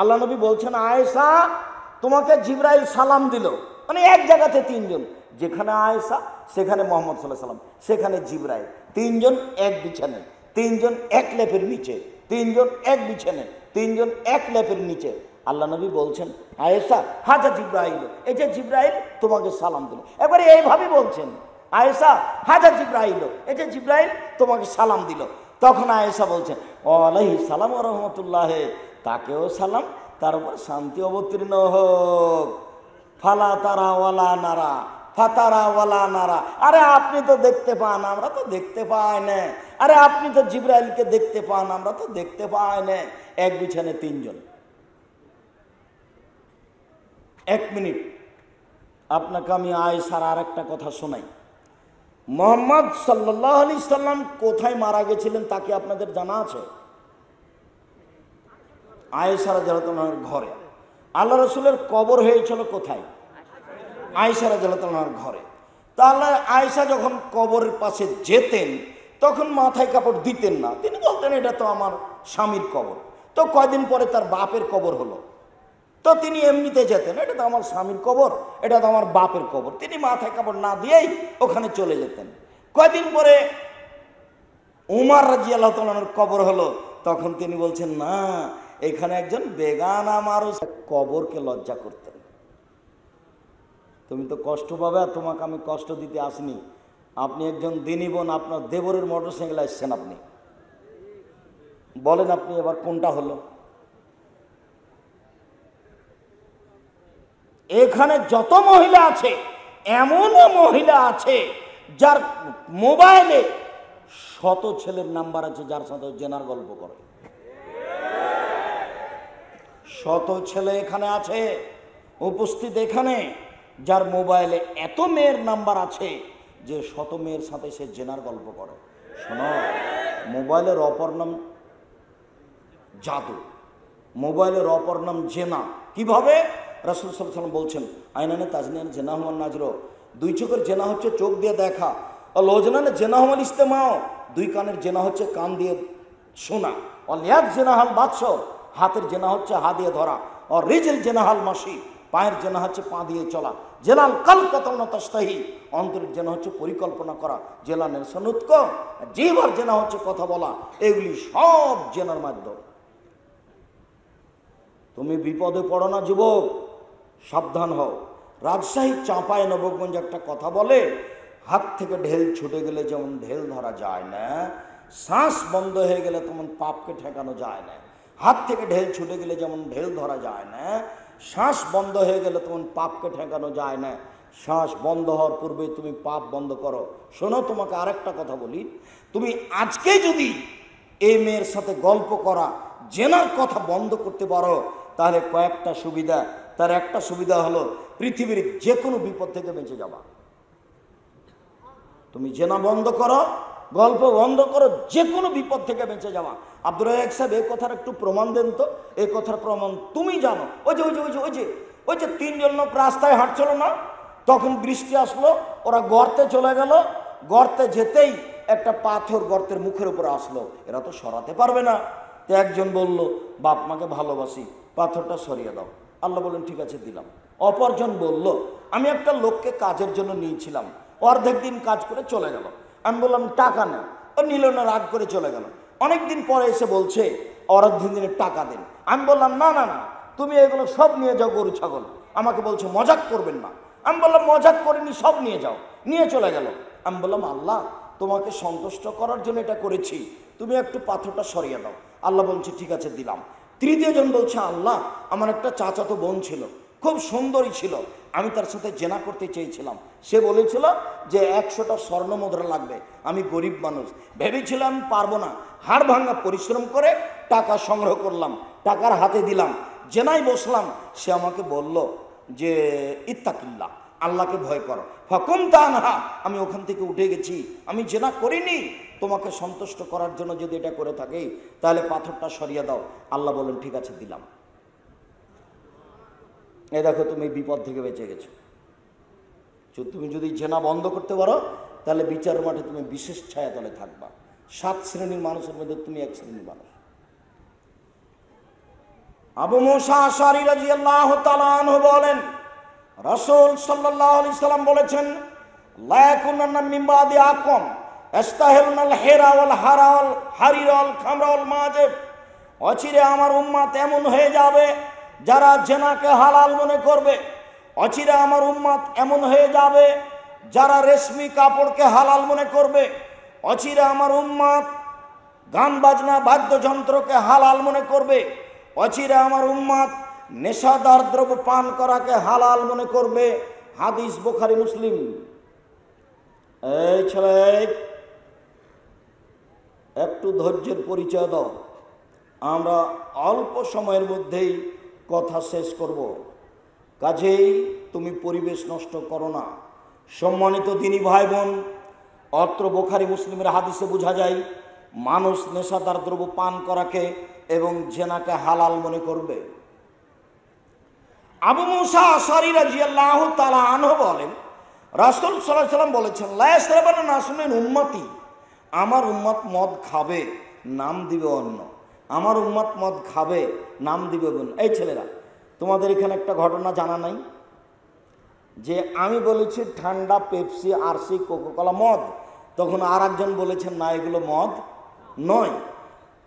আল্লাহ নবী বলছেন আয়েসা তোমাকে জিব্রাইল সালাম দিল মানে এক জায়গাতে তিনজন যেখানে আয়েসা সেখানে মোহাম্মদ সাল্লাহ সাল্লাম সেখানে জিব্রাইল তিনজন এক বিছানে তিনজন এক লেপের নিচে তিনজন এক বিছানে তিনজন এক লেপের নিচে আল্লাহ নবী বলছেন আয়েসা হাজা জিব্রাহিল এই যে জিব্রাইল তোমাকে সালাম দিল এবারে এইভাবে বলছেন আয়েসা হাজা জিব্রাহিল এই যে জিব্রাইল তোমাকে সালাম দিল তখন আয়েসা বলছেন ও আলহি সালাম রহমতুল্লাহে তাকেও সালাম তারপর শান্তি অবতীর্ণ হোক ফালা তারা নারা ফাতারাওয়ালা নারা আরে আপনি তো দেখতে পান আমরা তো দেখতে পাই না আরে আপনি তো জিব্রাইলকে দেখতে পান আমরা তো দেখতে পাই না এক বিছানে তিনজন এক মিনিট আপনাকে আমি আয়েসার আর একটা কথা শোনাই মোহাম্মদ সাল্লাহ আলি সাল্লাম কোথায় মারা গেছিলেন তাকে আপনাদের জানা আছে আয়েসারা জালাতনার ঘরে আল্লাহ রসুলের কবর হয়েছিল কোথায় আয়েসারা জালাতনার ঘরে তা আল্লাহ আয়েশা যখন কবরের পাশে যেতেন তখন মাথায় কাপড় দিতেন না তিনি বলতেন এটা তো আমার স্বামীর কবর তো কয়দিন পরে তার বাপের কবর হলো তো তিনি এমনিতে যেতেন এটা তো আমার স্বামীর কবর এটা তো আমার বাপের কবর তিনি মাথায় কাপড় না দিয়েই ওখানে চলে যেতেন কয়দিন পরে উমার রাজি আল্লাহ তালানোর কবর হলো তখন তিনি বলছেন না এখানে একজন বেগানা মানুষ কবরকে লজ্জা করতেন তুমি তো কষ্ট পাবে আর তোমাকে আমি কষ্ট দিতে আসনি আপনি একজন দিনী বোন আপনার দেবরের মোটর সাইকেল এসছেন আপনি বলেন আপনি এবার কোনটা হলো এখানে যত মহিলা আছে এমনও মহিলা আছে যার মোবাইলে শত ছেলের নাম্বার আছে যার সাথে জেনার গল্প করে শত ছেলে এখানে আছে উপস্থিত এখানে যার মোবাইলে এত মেয়ের নাম্বার আছে যে শত মেয়ের সাথে সে জেনার গল্প করে শোনো মোবাইলের অপর নাম জাদু মোবাইলের অপর নাম জেনা কিভাবে রাসুল সালাম বলছেন আইনানে তাজনিয়ান জেনা হমান নাজর দুই চোখের জেনা হচ্ছে চোখ দিয়ে দেখা লজনানে জেনা হমান ইস্তেমাও দুই কানের জেনা হচ্ছে কান দিয়ে শোনা অলিয়াত জেনা হাল বাদশ হাতের জেনা হচ্ছে হা দিয়ে ধরা আর রিজেল জেনাহাল মাসি পায়ের জেনা হচ্ছে পা দিয়ে চলা জেলাল কাল কাতাল অন্তরের জেনা হচ্ছে পরিকল্পনা করা জেলা জেলানের উৎক জিবার জেনা হচ্ছে কথা বলা এগুলি সব জেনার মাধ্যম তুমি বিপদে পড়ো না যুবক সাবধান হও রাজশাহী চাঁপায় নবগঞ্জ একটা কথা বলে হাত থেকে ঢেল ছুটে গেলে যেমন ঢেল ধরা যায় না শ্বাস বন্ধ হয়ে গেলে তেমন পাপকে ঠেকানো যায় না হাত থেকে ঢেল ছুটে গেলে যেমন ঢেল ধরা যায় না শ্বাস বন্ধ হয়ে গেলে তখন পাপকে ঠেকানো যায় না শ্বাস বন্ধ হওয়ার পূর্বে তুমি পাপ বন্ধ করো শোনো তোমাকে আরেকটা কথা বলি তুমি আজকে যদি এই মেয়ের সাথে গল্প করা জেনার কথা বন্ধ করতে পারো তাহলে কয়েকটা সুবিধা তার একটা সুবিধা হলো পৃথিবীর যে কোনো বিপদ থেকে বেঁচে যাবা তুমি জেনা বন্ধ করো গল্প বন্ধ করো যে কোনো বিপদ থেকে বেঁচে যাওয়া আব্দুর রাজাক সাহেব এ কথার একটু প্রমাণ দেন তো এ কথার প্রমাণ তুমি জানো ওই যে ওই যে ওই যে ওই যে ওই যে তিনজন লোক রাস্তায় হাঁটছিল না তখন বৃষ্টি আসলো ওরা গর্তে চলে গেল গর্তে যেতেই একটা পাথর গর্তের মুখের উপরে আসলো এরা তো সরাতে পারবে না তো একজন বলল বাপ মাকে ভালোবাসি পাথরটা সরিয়ে দাও আল্লাহ বললেন ঠিক আছে দিলাম অপরজন বলল আমি একটা লোককে কাজের জন্য নিয়েছিলাম অর্ধেক দিন কাজ করে চলে গেল আমি বললাম টাকা না ও নিল না রাগ করে চলে গেল দিন পরে এসে বলছে অরাধ্যিন দিনের টাকা দেন আমি বললাম না না না তুমি এগুলো সব নিয়ে যাও গরু ছাগল আমাকে বলছে মজাক করবেন না আমি বললাম মজাক করিনি সব নিয়ে যাও নিয়ে চলে গেল আমি বললাম আল্লাহ তোমাকে সন্তুষ্ট করার জন্য এটা করেছি তুমি একটু পাথরটা সরিয়ে দাও আল্লাহ বলছে ঠিক আছে দিলাম তৃতীয় জন বলছে আল্লাহ আমার একটা চাচাতো বোন ছিল খুব সুন্দরই ছিল আমি তার সাথে জেনা করতে চেয়েছিলাম সে বলেছিল যে একশোটা স্বর্ণ মুদ্রা লাগবে আমি গরিব মানুষ ভেবেছিলাম পারবো না হাড় ভাঙা পরিশ্রম করে টাকা সংগ্রহ করলাম টাকার হাতে দিলাম জেনাই বসলাম সে আমাকে বলল যে ইত্তাকিল্লা আল্লাহকে ভয় করো তা তানহা আমি ওখান থেকে উঠে গেছি আমি জেনা করিনি তোমাকে সন্তুষ্ট করার জন্য যদি এটা করে থাকে তাহলে পাথরটা সরিয়ে দাও আল্লাহ বলেন ঠিক আছে দিলাম এ দেখো তুমি বিপদ থেকে বেঁচে গেছো তুমি যদি জেনা বন্ধ করতে পারো তাহলে বিচার মাঠে তুমি বিশেষ ছায়াতলে থাকবা সাত শ্রেণীর মানুষের মধ্যে তুমি এক শ্রেণীর মানুষ আবু মোসা সারি রাজি আল্লাহ বলেন রসুল সাল্লাহ আলি সাল্লাম বলেছেন মিম্বাদি আকম এস্তাহেল হেরাওয়াল হারাওয়াল হারিরল খামরাওয়াল মাজেব অচিরে আমার উম্মাত এমন হয়ে যাবে যারা জেনাকে হালাল মনে করবে অচিরে আমার উম্মাদ এমন হয়ে যাবে যারা রেশমি কাপড়কে হালাল মনে করবে অচিরে আমার উম্মাদ গান বাজনা বাদ্যযন্ত্রকে হালাল মনে করবে অচিরে আমার উম্মাদ নেশাদার দ্রব্য পান করাকে হালাল মনে করবে হাদিস বোখারি মুসলিম এই ছেলে একটু ধৈর্যের পরিচয় দাও আমরা অল্প সময়ের মধ্যেই কথা শেষ করব। কাজেই তুমি পরিবেশ নষ্ট করো না সম্মানিত দিনী ভাই বোন অত্র বোখারি মুসলিমের হাদিসে বোঝা যায় মানুষ নেশাদার দ্রব্য পান করাকে এবং জেনাকে হালাল মনে করবে আবু মুসা আসারি রাজিয়াল্লাহ তালা আনহ বলেন রাসুল সাল্লাম বলেছেন লায়াস না শুনেন উম্মতি আমার উম্মত মদ খাবে নাম দিবে অন্য আমার উম্মাত মদ খাবে নাম দিবে গুণ এই ছেলেরা তোমাদের এখানে একটা ঘটনা জানা নাই যে আমি বলেছি ঠান্ডা পেপসি আরসি কোকোকলা মদ তখন আর একজন বলেছেন না এগুলো মদ নয়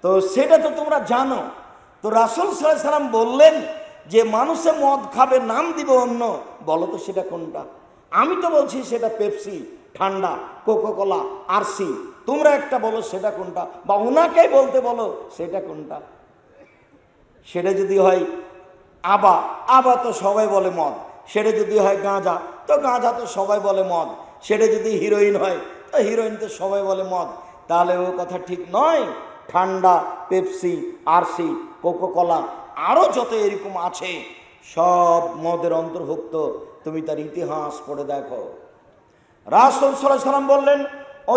তো সেটা তো তোমরা জানো তো রাসুল সালাম বললেন যে মানুষে মদ খাবে নাম দিবে অন্য বলো তো সেটা কোনটা আমি তো বলছি সেটা পেপসি ঠান্ডা কোকোকলা আরসি তোমরা একটা বলো সেটা কোনটা বা ওনাকে বলতে বলো সেটা কোনটা সেটা যদি হয় আবা আবা তো সবাই বলে মদ সেটা যদি হয় গাঁজা তো গাঁজা তো সবাই বলে মদ সেটা যদি হিরোইন হয় তো হিরোইন তো সবাই বলে মদ তাহলে ও কথা ঠিক নয় ঠান্ডা পেপসি আরসি কোকোকলা আরও যত এরকম আছে সব মদের অন্তর্ভুক্ত তুমি তার ইতিহাস পড়ে দেখো রাসুল সাল্লাম বললেন ও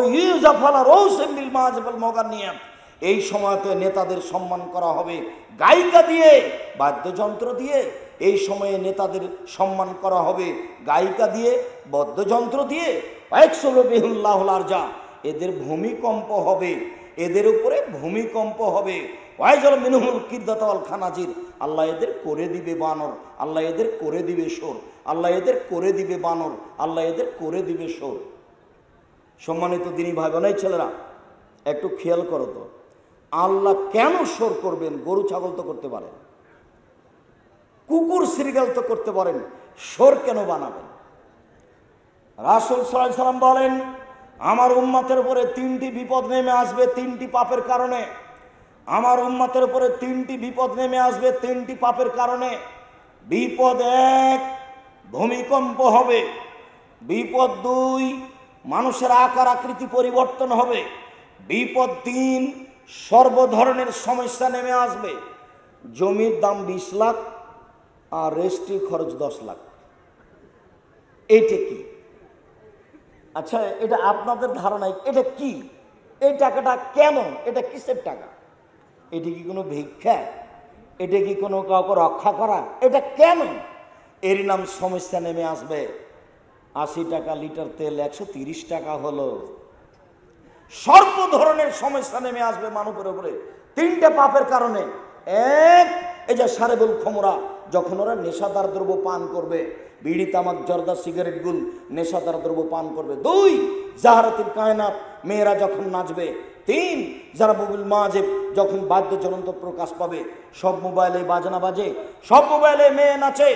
এই সময়তে নেতাদের সম্মান করা হবে গায়িকা দিয়ে বাদ্যযন্ত্র দিয়ে এই সময়ে নেতাদের সম্মান করা হবে গায়িকা দিয়ে বদ্যযন্ত্র দিয়ে রবিহুল্লাহ যা এদের ভূমিকম্প হবে এদের উপরে ভূমিকম্প হবে ওয়াইজল মিনহুল কিরদাতাল খানাজির আল্লাহ এদের করে দিবে বানর আল্লাহ এদের করে দিবে সোর আল্লাহ এদের করে দিবে বানর আল্লাহ এদের করে দিবে সোর সম্মানিত তিনি ভাই বোনাই ছেলেরা একটু খেয়াল করো তো আল্লাহ কেন সর করবেন গরু ছাগল তো করতে পারেন কুকুর সিরিগাল তো করতে পারেন সর কেন বানাবেন রাসুল সাল্লাম বলেন আমার উম্মাতের উপরে তিনটি বিপদ নেমে আসবে তিনটি পাপের কারণে আমার উম্মাতের উপরে তিনটি বিপদ নেমে আসবে তিনটি পাপের কারণে বিপদ এক ভূমিকম্প হবে বিপদ দুই মানুষের আকার আকৃতি পরিবর্তন হবে বিপদ দিন সর্বধরনের সমস্যা নেমে আসবে জমির দাম বিশ লাখ আর রেস্টির খরচ দশ লাখ এটা কি আচ্ছা এটা আপনাদের ধারণায় এটা কি এই টাকাটা কেন এটা কিসের টাকা এটি কি কোনো ভিক্ষা এটা কি কোনো কাউকে রক্ষা করা এটা কেন এর নাম সমস্যা নেমে আসবে আশি টাকা লিটার তেল একশো তিরিশ টাকা হলো সর্ব ধরনের সমস্যা নেমে আসবে মানুষের উপরে তিনটে পাপের কারণে এক এই যে সারেবুল খমরা যখন ওরা নেশাদার দ্রব্য পান করবে বিড়ি তামাক জর্দা গুল নেশাদার দ্রব্য পান করবে দুই জাহারাতির কায়নাত মেয়েরা যখন নাচবে তিন যারা মোবিল মাজেব যখন বাদ্য চলন্ত প্রকাশ পাবে সব মোবাইলে বাজনা বাজে সব মোবাইলে মেয়ে নাচে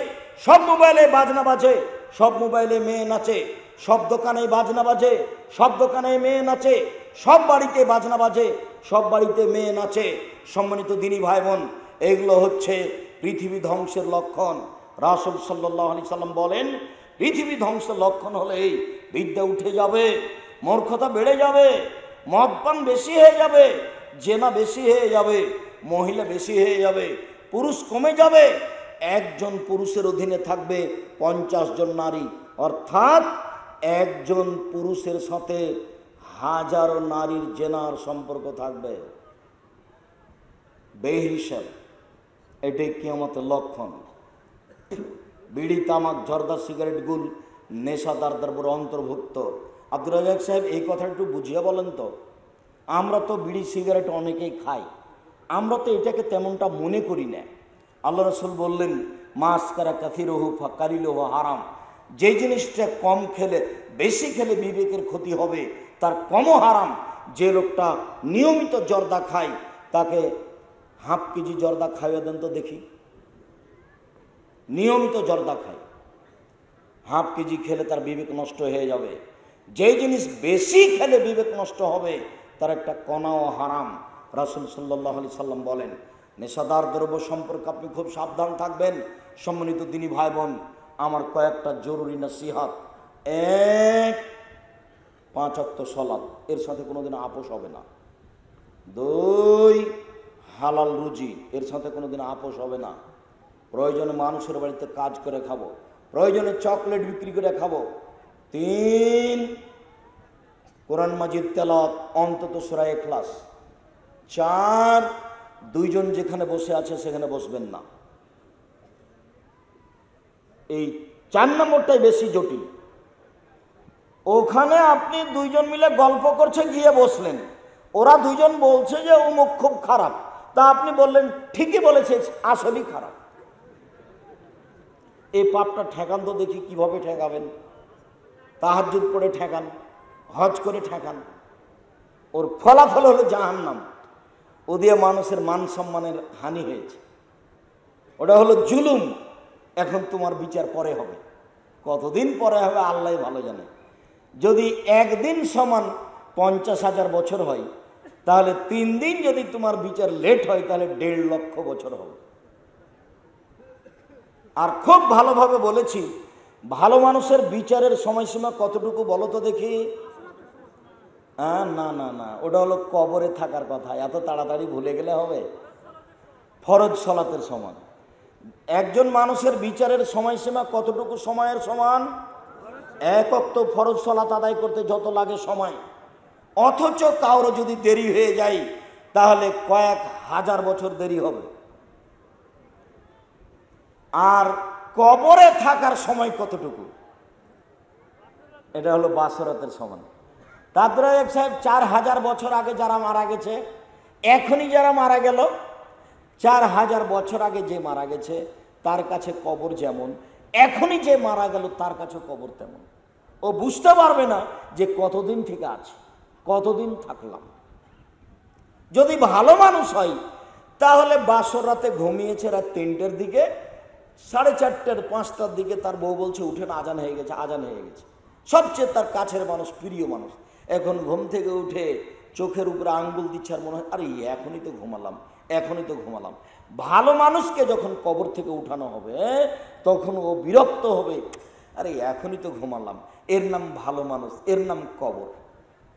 সব মোবাইলে বাজনা বাজে সব মোবাইলে মেয়ে নাচে সব দোকানে বাজনা বাজে সব দোকানে মেয়ে নাচে সব বাড়িতে বাজনা বাজে সব বাড়িতে মেয়ে নাচে সম্মানিত দিনী ভাই বোন এগুলো হচ্ছে পৃথিবী ধ্বংসের লক্ষণ রাসুল সাল্লাহ আলি সাল্লাম বলেন পৃথিবী ধ্বংসের লক্ষণ হলেই বিদ্যা উঠে যাবে মূর্খতা বেড়ে যাবে মদপান বেশি হয়ে যাবে জেনা বেশি হয়ে যাবে মহিলা বেশি হয়ে যাবে পুরুষ কমে যাবে একজন পুরুষের অধীনে থাকবে পঞ্চাশ জন নারী অর্থাৎ একজন পুরুষের সাথে হাজারো নারীর জেনার সম্পর্ক থাকবে বেহিসাব এটাই আমাদের লক্ষণ বিড়ি তামাক ঝর্দার সিগারেট গুল নেশাদার দ্রব্য অন্তর্ভুক্ত আব্দুল রাজাক সাহেব এই কথা একটু বুঝিয়ে বলেন তো আমরা তো বিড়ি সিগারেট অনেকেই খাই আমরা তো এটাকে তেমনটা মনে করি না আল্লাহ রসুল বললেন মাছ কারা কাথিরহ ফাকারিলহ হারাম যে জিনিসটা কম খেলে বেশি খেলে বিবেকের ক্ষতি হবে তার কম হারাম যে লোকটা নিয়মিত জর্দা খায় তাকে হাফ কেজি জর্দা খাইয়া দেন তো দেখি নিয়মিত জর্দা খায় হাফ কেজি খেলে তার বিবেক নষ্ট হয়ে যাবে যে জিনিস বেশি খেলে বিবেক নষ্ট হবে তার একটা কণাও হারাম রাসুল সাল্লাহ আলি সাল্লাম বলেন নেশাদার দ্রব্য সম্পর্কে আপনি খুব সাবধান থাকবেন সম্মানিত দিনী ভাই বোন আমার কয়েকটা জরুরি নসিহাত এক পাঁচ অক্ট সলাদ এর সাথে কোনোদিন আপোষ হবে না দুই হালাল রুজি এর সাথে কোনোদিন আপোষ হবে না প্রয়োজনে মানুষের বাড়িতে কাজ করে খাবো প্রয়োজনে চকলেট বিক্রি করে খাবো তিন কোরআন মাজিদ তেলত অন্তত সরাই ক্লাস চার দুইজন যেখানে বসে আছে সেখানে বসবেন না এই চার নম্বরটাই বেশি জটিল ওখানে আপনি দুইজন মিলে গল্প করছে গিয়ে বসলেন ওরা দুইজন বলছে যে মুখ খুব খারাপ তা আপনি বললেন ঠিকই বলেছে আসলেই খারাপ এই পাপটা ঠেকান তো দেখি কিভাবে ঠেকাবেন তাহাজুদ পড়ে ঠেকান হজ করে ঠেকান ওর ফলাফল হলো জাহান্নাম ও দিয়ে মানুষের মান সম্মানের হানি হয়েছে ওটা হলো জুলুম এখন তোমার বিচার পরে হবে কতদিন পরে হবে আল্লাহ ভালো জানে যদি একদিন সমান পঞ্চাশ হাজার বছর হয় তাহলে তিন দিন যদি তোমার বিচার লেট হয় তাহলে দেড় লক্ষ বছর হবে আর খুব ভালোভাবে বলেছি ভালো মানুষের বিচারের সময়সীমা কতটুকু বলো তো দেখি হ্যাঁ না না না ওটা হলো কবরে থাকার কথা এত তাড়াতাড়ি ভুলে গেলে হবে ফরজ সলাতের সমান একজন মানুষের বিচারের সময়সীমা কতটুকু সময়ের সমান এক অক্ত ফরজ সলাত আদায় করতে যত লাগে সময় অথচ কারো যদি দেরি হয়ে যায় তাহলে কয়েক হাজার বছর দেরি হবে আর কবরে থাকার সময় কতটুকু এটা হলো বাসরাতের সমান তাদরায়েব সাহেব চার হাজার বছর আগে যারা মারা গেছে এখনই যারা মারা গেল চার হাজার বছর আগে যে মারা গেছে তার কাছে কবর যেমন এখনই যে মারা গেল তার কাছে কবর তেমন ও বুঝতে পারবে না যে কতদিন থেকে আছে কতদিন থাকলাম যদি ভালো মানুষ হয় তাহলে বাসর রাতে ঘুমিয়েছে রাত তিনটের দিকে সাড়ে চারটের পাঁচটার দিকে তার বউ বলছে উঠে না আজান হয়ে গেছে আজান হয়ে গেছে সবচেয়ে তার কাছের মানুষ প্রিয় মানুষ এখন ঘুম থেকে উঠে চোখের উপরে আঙ্গুল দিচ্ছে আর মনে হয় আরে এখনই তো ঘুমালাম এখনই তো ঘুমালাম ভালো মানুষকে যখন কবর থেকে উঠানো হবে তখন ও বিরক্ত হবে আরে এখনই তো ঘুমালাম এর নাম ভালো মানুষ এর নাম কবর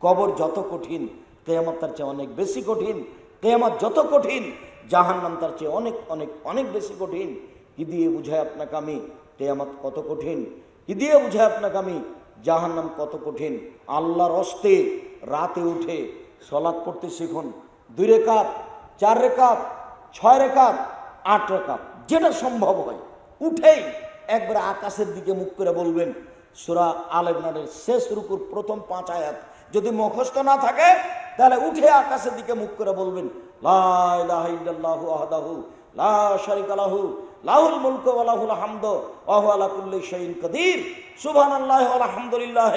কবর যত কঠিন কেয়ামত তার চেয়ে অনেক বেশি কঠিন কেয়ামত যত কঠিন জাহান্নাম তার চেয়ে অনেক অনেক অনেক বেশি কঠিন কি দিয়ে বুঝায় আপনাকে আমি কেয়ামত কত কঠিন কি দিয়ে বুঝায় আপনাকে আমি জাহান্নাম কত কঠিন আল্লাহর অস্তে রাতে উঠে সলাদ পড়তে শিখুন দুই কাপ চার কাপ ছয় কাপ আট কাপ যেটা সম্ভব হয় উঠেই একবার আকাশের দিকে মুখ করে বলবেন সুরা আলেবনারের শেষ রুকুর প্রথম পাঁচ আয়াত যদি মুখস্থ না থাকে তাহলে উঠে আকাশের দিকে মুখ করে বলবেন লাহ আহদাহু লা লাহুল মুলক ওয়ালাহুল হামদ ওয়াহুয়ালা কুল্লি শাইন কদির সুবহান আল্লাহ আলহামদুলিল্লাহ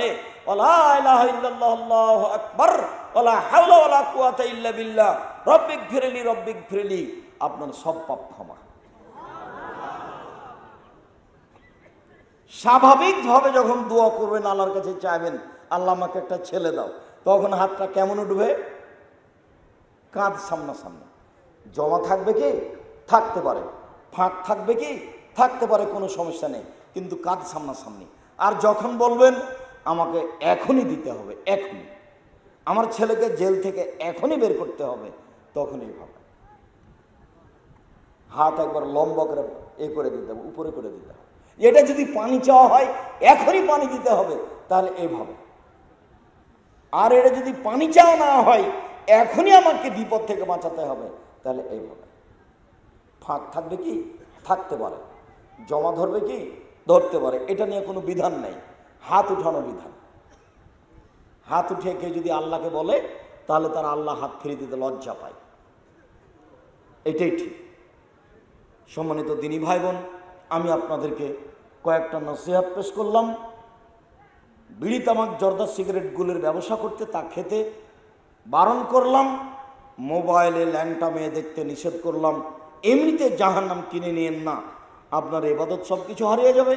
ওয়ালা ইলাহা ইল্লাল্লাহ আল্লাহু আকবার ওয়ালা হাওলা ওয়ালা কুওয়াতা ইল্লা বিল্লাহ রব্বিক ফিরলি রব্বিক ফিরলি আপনার সব পাপ ক্ষমা স্বাভাবিকভাবে যখন দোয়া করবেন আল্লাহর কাছে চাইবেন আল্লাহ আমাকে একটা ছেলে দাও তখন হাতটা কেমন উঠবে কাঁধ সামনা সামনাসামনি জমা থাকবে কি থাকতে পারে ফাঁক থাকবে কি থাকতে পারে কোনো সমস্যা নেই কিন্তু কাজ সামনাসামনি আর যখন বলবেন আমাকে এখনই দিতে হবে এখন আমার ছেলেকে জেল থেকে এখনই বের করতে হবে তখনই ভাবে হাত একবার লম্বা করে এ করে দিতে হবে উপরে করে দিতে হবে এটা যদি পানি চাওয়া হয় এখনই পানি দিতে হবে তাহলে এভাবে আর এটা যদি পানি চাওয়া না হয় এখনই আমাকে বিপদ থেকে বাঁচাতে হবে তাহলে এইভাবে ফাঁক থাকবে কি থাকতে পারে জমা ধরবে কি ধরতে পারে এটা নিয়ে কোনো বিধান নেই হাত উঠানো বিধান হাত উঠে কেউ যদি আল্লাহকে বলে তাহলে তারা আল্লাহ হাত ফিরিয়ে দিতে লজ্জা পায় এটাই ঠিক সম্মানিত দিনী ভাই বোন আমি আপনাদেরকে কয়েকটা নসিহাত পেশ করলাম বিড়ি তামাক জর্দা সিগারেটগুলির ব্যবসা করতে তা খেতে বারণ করলাম মোবাইলে ল্যাংটা মেয়ে দেখতে নিষেধ করলাম এমনিতে জাহার নাম কিনে নিয়েন না আপনার এবাদত সব কিছু হারিয়ে যাবে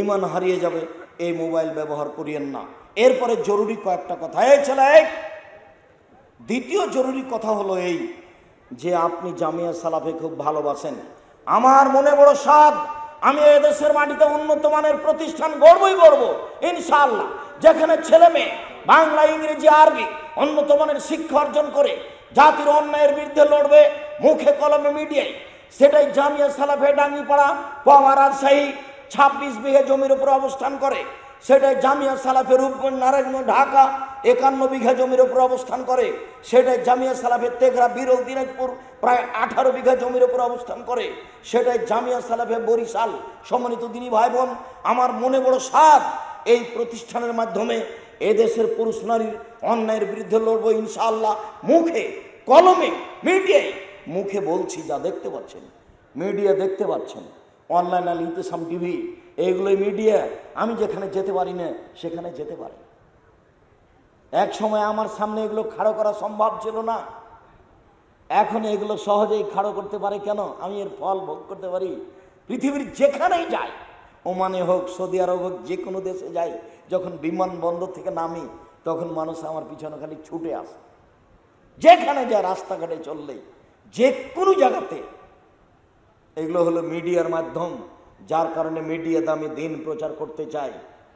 ইমান হারিয়ে যাবে এই মোবাইল ব্যবহার করিয়েন না এরপরে জরুরি কয়েকটা কথা এই ছেলে দ্বিতীয় জরুরি কথা হলো এই যে আপনি জামিয়া সালাফে খুব ভালোবাসেন আমার মনে বড় স্বাদ আমি এদেশের মাটিতে উন্নত মানের প্রতিষ্ঠান গড়বই গড়ব ইনশাআল্লাহ যেখানে ছেলে মেয়ে বাংলা ইংরেজি আরবি উন্নত মানের শিক্ষা অর্জন করে জাতির অন্যায়ের বিরুদ্ধে লড়বে মুখে কলমে মিডিয়ায় সেটাই জামিয়া সালাফে ডাঙ্গিপাড়া পাওয়া রাজশাহী ছাব্বিশ বিঘে জমির উপর অবস্থান করে সেটাই জামিয়া সালাফের রূপগঞ্জ নারায়ণগঞ্জ ঢাকা একান্ন বিঘা জমির উপর অবস্থান করে সেটাই জামিয়া সালাফের তেঘরা বিরল দিনাজপুর প্রায় আঠারো বিঘা জমির উপর অবস্থান করে সেটাই জামিয়া সালাফে বরিশাল সম্মানিত দিনী ভাই বোন আমার মনে বড় সাদ এই প্রতিষ্ঠানের মাধ্যমে এদেশের পুরুষ নারীর অন্যায়ের বিরুদ্ধে লড়বো ইনশাল্লাহ মুখে কলমে মিডিয়ায় মুখে বলছি যা দেখতে পাচ্ছেন মিডিয়া দেখতে পাচ্ছেন অনলাইন আল ইতিসাম টিভি এইগুলোই মিডিয়া আমি যেখানে যেতে পারি না সেখানে যেতে পারি এক সময় আমার সামনে এগুলো খাড়ো করা সম্ভব ছিল না এখন এগুলো সহজেই খাড়ো করতে পারে কেন আমি এর ফল ভোগ করতে পারি পৃথিবীর যেখানেই যাই ওমানে হোক সৌদি আরব হোক যে কোনো দেশে যাই যখন বিমানবন্দর থেকে নামি তখন মানুষ আমার পিছনে খালি ছুটে আসে যেখানে যা রাস্তাঘাটে চললে যে কোনো জায়গাতে এগুলো হলো মিডিয়ার মাধ্যম যার কারণে মিডিয়া দামি দিন প্রচার করতে চায়